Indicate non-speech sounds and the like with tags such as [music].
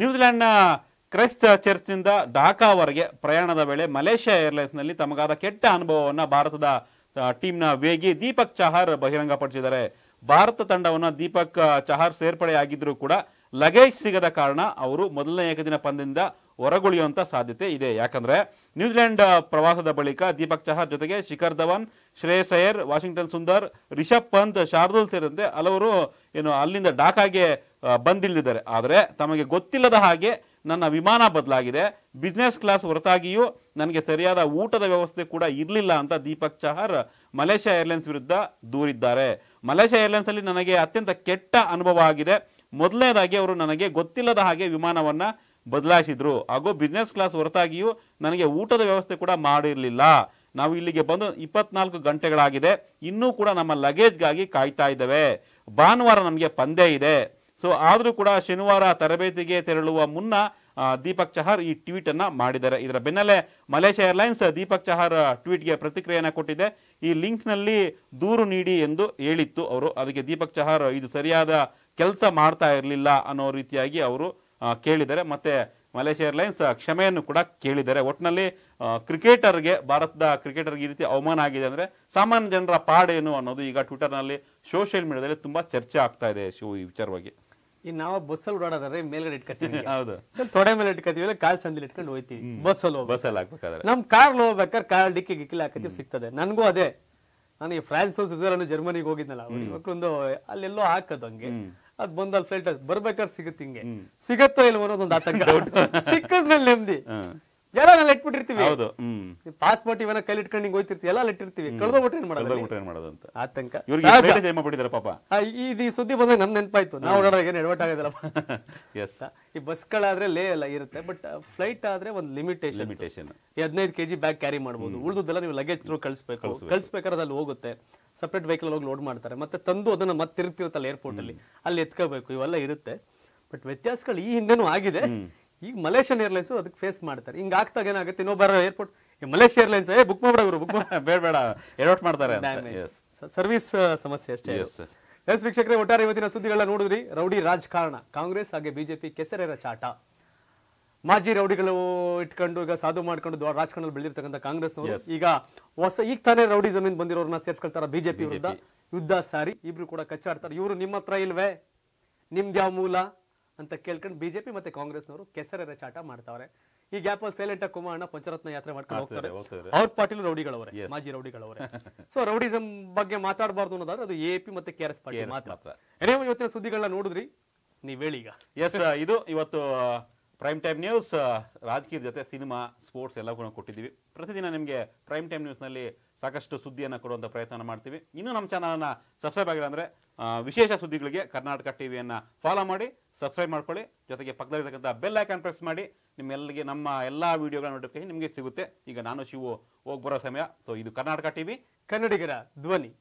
ನ್ಯೂಜಿಲೆಂಡ್ನ ಕ್ರೈಸ್ತ ಚರ್ಚ್ನಿಂದ ಢಾಕಾವರೆಗೆ ಪ್ರಯಾಣದ ವೇಳೆ ಮಲೇಷ್ಯಾ ಏರ್ಲೈನ್ಸ್ನಲ್ಲಿ ತಮಗಾದ ಕೆಟ್ಟ ಅನುಭವವನ್ನು ಭಾರತದ ಟೀಮ್ನ ವೇಗಿ ದೀಪಕ್ ಚಹಾರ್ ಬಹಿರಂಗಪಡಿಸಿದ್ದಾರೆ ಭಾರತ ತಂಡವನ್ನು ದೀಪಕ್ ಚಹಾರ್ ಸೇರ್ಪಡೆಯಾಗಿದ್ದರೂ ಕೂಡ ಲಗೇಜ್ ಸಿಗದ ಕಾರಣ ಅವರು ಮೊದಲನೇ ಏಕದಿನ ಪಂದ್ಯದಿಂದ ಹೊರಗುಳಿಯುವಂಥ ಸಾಧ್ಯತೆ ಇದೆ ಯಾಕಂದರೆ ನ್ಯೂಜಿಲೆಂಡ್ ಪ್ರವಾಸದ ಬಳಿಕ ದೀಪಕ್ ಚಹರ್ ಜೊತೆಗೆ ಶಿಖರ್ ಧವನ್ ಶ್ರೇಯಸ್ ಅಯ್ಯರ್ ವಾಷಿಂಗ್ಟನ್ ಸುಂದರ್ ರಿಷಬ್ ಪಂತ್ ಶಾರ್ದುಲ್ ಸೇರಿದಂತೆ ಹಲವರು ಏನು ಅಲ್ಲಿಂದ ಡಾಕಾಗೆ ಬಂದಿಳಿದಿದ್ದಾರೆ ಆದರೆ ತಮಗೆ ಗೊತ್ತಿಲ್ಲದ ಹಾಗೆ ನನ್ನ ವಿಮಾನ ಬದಲಾಗಿದೆ ಬಿಸ್ನೆಸ್ ಕ್ಲಾಸ್ ಹೊರತಾಗಿಯೂ ನನಗೆ ಸರಿಯಾದ ಊಟದ ವ್ಯವಸ್ಥೆ ಕೂಡ ಇರಲಿಲ್ಲ ಅಂತ ದೀಪಕ್ ಚಹರ್ ಮಲೇಷ್ಯಾ ಏರ್ಲೈನ್ಸ್ ವಿರುದ್ಧ ದೂರಿದ್ದಾರೆ ಮಲೇಷ್ಯಾ ಅಲ್ಲಿ ನನಗೆ ಅತ್ಯಂತ ಕೆಟ್ಟ ಅನುಭವ ಆಗಿದೆ ಮೊದಲನೇದಾಗಿ ಅವರು ನನಗೆ ಗೊತ್ತಿಲ್ಲದ ಹಾಗೆ ವಿಮಾನವನ್ನು ಬದಲಾಯಿಸಿದ್ರು ಹಾಗೂ ಬಿಸ್ನೆಸ್ ಕ್ಲಾಸ್ ಹೊರತಾಗಿಯೂ ನನಗೆ ಊಟದ ವ್ಯವಸ್ಥೆ ಕೂಡ ಮಾಡಿರಲಿಲ್ಲ ನಾವು ಇಲ್ಲಿಗೆ ಬಂದು ಇಪ್ಪತ್ನಾಲ್ಕು ಗಂಟೆಗಳಾಗಿದೆ ಇನ್ನೂ ಕೂಡ ನಮ್ಮ ಲಗೇಜ್ಗಾಗಿ ಕಾಯ್ತಾ ಇದ್ದೇವೆ ಭಾನುವಾರ ನಮಗೆ ಪಂದ್ಯ ಇದೆ ಸೊ ಆದರೂ ಕೂಡ ಶನಿವಾರ ತರಬೇತಿಗೆ ತೆರಳುವ ಮುನ್ನ ದೀಪಕ್ ಚಹರ್ ಈ ಟ್ವೀಟ್ ಮಾಡಿದ್ದಾರೆ ಇದರ ಬೆನ್ನಲ್ಲೇ ಮಲೇಷ್ಯಾ ಏರ್ಲೈನ್ಸ್ ದೀಪಕ್ ಚಹಾರ್ ಟ್ವೀಟ್ಗೆ ಪ್ರತಿಕ್ರಿಯೆಯನ್ನು ಕೊಟ್ಟಿದೆ ಈ ಲಿಂಕ್ನಲ್ಲಿ ದೂರು ನೀಡಿ ಎಂದು ಹೇಳಿತ್ತು ಅವರು ಅದಕ್ಕೆ ದೀಪಕ್ ಚಹರ್ ಇದು ಸರಿಯಾದ ಕೆಲಸ ಮಾಡ್ತಾ ಇರಲಿಲ್ಲ ಅನ್ನೋ ರೀತಿಯಾಗಿ ಅವರು ಕೇಳಿದ್ದಾರೆ ಮತ್ತೆ ಮಲೇಷಿಯಾ ಏರ್ಲೈನ್ಸ್ ಕ್ಷಮೆಯನ್ನು ಕೂಡ ಕೇಳಿದ್ದಾರೆ ಕ್ರಿಕೆಟರ್ ಕ್ರಿಕೆಟರ್ಗೆ ಭಾರತದ ಕ್ರಿಕೆಟರ್ಗೆ ಈ ರೀತಿ ಅವಮಾನ ಆಗಿದೆ ಅಂದ್ರೆ ಸಾಮಾನ್ಯ ಜನರ ಪಾಡೇನು ಅನ್ನೋದು ಈಗ ಟ್ವಿಟರ್ ನಲ್ಲಿ ಸೋಷಿಯಲ್ ಮೀಡಿಯಾದಲ್ಲಿ ತುಂಬಾ ಚರ್ಚೆ ಆಗ್ತಾ ಇದೆ ಶಿವ ಈ ವಿಚಾರವಾಗಿ ಈ ನಾವು ಬಸ್ಸಲ್ಲಿ ಓಡಾಡೋದ್ರೆ ಮೇಲ್ಗಡೆ ಇಟ್ಕೊತೀವಿ ಹೌದು ತೊಡೆ ಮೇಲೆ ಇಟ್ಕೊತೀವಿ ಕಾಲ್ ಸಂದಿಲ್ ಇಟ್ಕೊಂಡು ಹೋಯ್ತೀವಿ ಬಸ್ಸಲ್ಲಿ ಬಸ್ಸಲ್ಲಿ ಹಾಕ್ಬೇಕಾದ್ರೆ ನಮ್ಮ ಕಾರ್ ಹೋಗ್ಬೇಕಾದ್ರೆ ಕಾರ್ ಡಿಕ್ಕಿ ಗಿಕ್ಕಿಲ್ ಹಾಕತ್ತೀವಿ ಸಿಗ್ತದೆ ನನಗೂ ಅದೇ ನಾನು ಈ ಫ್ರಾನ್ಸ್ ಸ್ವಿಟ್ಜರ್ಲೆಂಡ್ ಜರ್ಮನಿಗೆ ಹೋಗಿದ್ನಲ್ಲ ಮಕ್ಕಳೊಂದು ಅಲ್ಲೆಲ್ಲೋ ಹಾಕೋದು ಹಂಗೆ ಅದ್ ಬಂದ ಫ್ಲೈಟ್ ಬರ್ಬೇಕಾದ್ರೆ ಸಿಗುತ್ತೆ ಹಿಂಗೆ ಸಿಗತ್ತೋ ಇಲ್ವ ಅನ್ನೋದೊಂದು ಆತಂಕ ಸಿಕ್ಕದ್ಮೇಲೆ ನೆಮ್ಮದಿ ಎಲ್ಲ ಇಟ್ಬಿಟ್ಟಿರ್ತೀವಿ ಹೌದು ಪಾಸ್ಪೋರ್ಟ್ ಇವನ ಕೈಲಿ ಇಟ್ಕೊಂಡು ಹಿಂಗ್ ಹೋಯ್ತಿರ್ತೀವಿ ಎಲ್ಲ ಇಟ್ಟಿರ್ತೀವಿ ಕಳೆದೋಗ್ಬಿಟ್ರೆ ಏನ್ ಮಾಡೋದು ಕಳ್ದೋಗ್ಬಿಟ್ಟು ಏನ್ ಮಾಡೋದು ಅಂತ ಆತಂಕ ಇವ್ರಿಗೆ ಪಾಪ ಈ- ಇದು ಈ ಸುದ್ದಿ ಬಂದಾಗ ನಮ್ ನೆನಪಾಯ್ತು ನಾವು ನೋಡೋದಾಗ ಏನು ಎಡವಟ್ಟಾಗೋದಿಲ್ಲಪ್ಪ ಎಸ್ [laughs] ಈ ಬಸ್ಗಳಾದ್ರೆ ಲೇ ಎಲ್ಲ ಇರುತ್ತೆ ಬಟ್ ಫ್ಲೈಟ್ ಆದ್ರೆ ಒಂದು ಲಿಮಿಟೇಷನ್ ಲಿಮಿಟೇಷನ್ ಹದಿನೈದು ಕೆಜಿ ಬ್ಯಾಗ್ ಕ್ಯಾರಿ ಮಾಡ್ಬೋದು ಉಳಿದುದೆಲ್ಲ ನೀವು ಲಗೇಜ್ ತ್ರೂ ಕಳಿಸ್ಬೇಕು ಕಳಿಸ್ಬೇಕಾದ್ರೆ ಅಲ್ಲಿ ಹೋಗುತ್ತೆ ಸಪ್ರೇಟ್ ವೆಹಿಕಲ್ ಹೋಗಿ ಲೋಡ್ ಮಾಡ್ತಾರೆ ಮತ್ತೆ ತಂದು ಅದನ್ನ ಮತ್ತೆ ತಿರುಗ್ತಿರುತ್ತಲ್ಲ ಏರ್ಪೋರ್ಟ್ ಅಲ್ಲಿ ಅಲ್ಲಿ ಎತ್ಕೋಬೇಕು ಇವೆಲ್ಲ ಇರುತ್ತೆ ಬಟ್ ವ್ಯತ್ಯಾಸಗಳು ಈ ಹಿಂದೆನೂ ಆಗಿದೆ ಈಗ ಮಲೇಷಿಯನ್ ಏರ್ಲೈನ್ಸ್ ಅದಕ್ಕೆ ಫೇಸ್ ಮಾಡ್ತಾರೆ ಹಿಂಗೆ ಆಗ್ತಾಗ ಏನಾಗುತ್ತೆ ಬರೋ ಏರ್ಪೋರ್ಟ್ ಮಲೇಷಿಯಾ ಏರ್ಲೈನ್ಸ್ ಏ ಬುಕ್ ಮಾಡ್ಬಿಡೋರು ಬುಕ್ ಬೇಡ ಬೇಡ ಮಾಡ್ತಾರೆ ಸರ್ವಿಸ್ ಸಮಸ್ಯೆ ಅಷ್ಟೇ ಎಸ್ ವೀಕ್ಷಕರೇ ಒಟ್ಟಾರೆ ಇವತ್ತಿನ ಸುದ್ದಿಗಳನ್ನ ನೋಡಿದ್ರಿ ರೌಡಿ ರಾಜಕಾರಣ ಕಾಂಗ್ರೆಸ್ ಹಾಗೆ ಬಿಜೆಪಿ ಕೆಸರೆರ ಚಾಟ ಮಾಜಿ ರೌಡಿಗಳು ಇಟ್ಕೊಂಡು ಈಗ ಸಾಧು ಮಾಡ್ಕೊಂಡು ರಾಜಕಾರಣದಲ್ಲಿ ಬೆಳೆದಿರ್ತಕ್ಕಂಥ ಕಾಂಗ್ರೆಸ್ ಈಗ ಹೊಸ ಈಗ ತಾನೇ ರೌಡಿ ಜಮೀನ್ ಬಂದಿರೋರನ್ನ ಸೇರ್ಸ್ಕೊಳ್ತಾರ ಬಿಜೆಪಿ ವಿರುದ್ಧ ಯುದ್ಧ ಸಾರಿ ಇಬ್ರು ಕೂಡ ಕಚ್ಚಾಡ್ತಾರೆ ಇವರು ನಿಮ್ಮ ಹತ್ರ ಇಲ್ವೇ ನಿಮ್ದು ಯಾವ ಮೂಲ ಅಂತ ಕೇಳ್ಕೊಂಡು ಬಿಜೆಪಿ ಮತ್ತೆ ಕಾಂಗ್ರೆಸ್ನವರು ಕೆಸರೆ ಚಾಟ ಮಾಡ್ತಾವ್ರೆ ಈ ಗ್ಯಾಪ್ ಅಲ್ಲಿ ಸೈಲೆಂಟ್ ಆಗಿ ಕುಮಾರಣ್ಣ ಪಂಚರತ್ನ ಯಾತ್ರೆ ಮಾಡ್ಕೊಂಡು ಹೋಗ್ತಾರೆ ಅವ್ರ ಪಾಟೀಲ್ ರೌಡಿಗಳವರೇ ಮಾಜಿ ರೌಡಿಗಳವರೇ ಸೊ [laughs] ರೌಡಿಸಂ ಬಗ್ಗೆ ಮಾತಾಡಬಾರ್ದು ಅನ್ನೋದಾದ್ರೆ ಅದು ಎ ಪಿ ಮತ್ತೆ ಕೆ ಆರ್ ಎಸ್ ಪಾಟೀಲ್ ಮಾತ್ರ ಇವತ್ತಿನ ಸುದ್ದಿಗಳನ್ನ ನೋಡಿದ್ರಿ ನೀವ್ ಹೇಳಿ ಈಗ ಎಸ್ ಇದು ಇವತ್ತು ಪ್ರೈಮ್ ಟೈಮ್ ನ್ಯೂಸ್ ರಾಜಕೀಯದ ಜೊತೆ ಸಿನಿಮಾ ಸ್ಪೋರ್ಟ್ಸ್ ಎಲ್ಲ ಕೂಡ ಕೊಟ್ಟಿದ್ದೀವಿ ಪ್ರತಿದಿನ ನಿಮಗೆ ಪ್ರೈಮ್ ಟೈಮ್ ನ್ಯೂಸ್ನಲ್ಲಿ ಸಾಕಷ್ಟು ಸುದ್ದಿಯನ್ನು ಕೊಡುವಂಥ ಪ್ರಯತ್ನ ಮಾಡ್ತೀವಿ ಇನ್ನೂ ನಮ್ಮ ಚಾನಲನ್ನು ಸಬ್ಸ್ಕ್ರೈಬ್ ಆಗಿಲ್ಲ ಅಂದರೆ ವಿಶೇಷ ಸುದ್ದಿಗಳಿಗೆ ಕರ್ನಾಟಕ ಟಿ ವಿಯನ್ನು ಫಾಲೋ ಮಾಡಿ ಸಬ್ಸ್ಕ್ರೈಬ್ ಮಾಡ್ಕೊಳ್ಳಿ ಜೊತೆಗೆ ಪಕ್ಕದಲ್ಲಿರ್ತಕ್ಕಂಥ ಬೆಲ್ ಐಕಾನ್ ಪ್ರೆಸ್ ಮಾಡಿ ನಿಮ್ಮೆಲ್ಲಿಗೆ ನಮ್ಮ ಎಲ್ಲ ವೀಡಿಯೋಗಳ ನೋಟಿಫಿಕೇಶನ್ ನಿಮಗೆ ಸಿಗುತ್ತೆ ಈಗ ನಾನು ಶಿವು ಹೋಗಿ ಬರೋ ಸಮಯ ಸೊ ಇದು ಕರ್ನಾಟಕ ಟಿ ವಿ ಕನ್ನಡಿಗರ ಧ್ವನಿ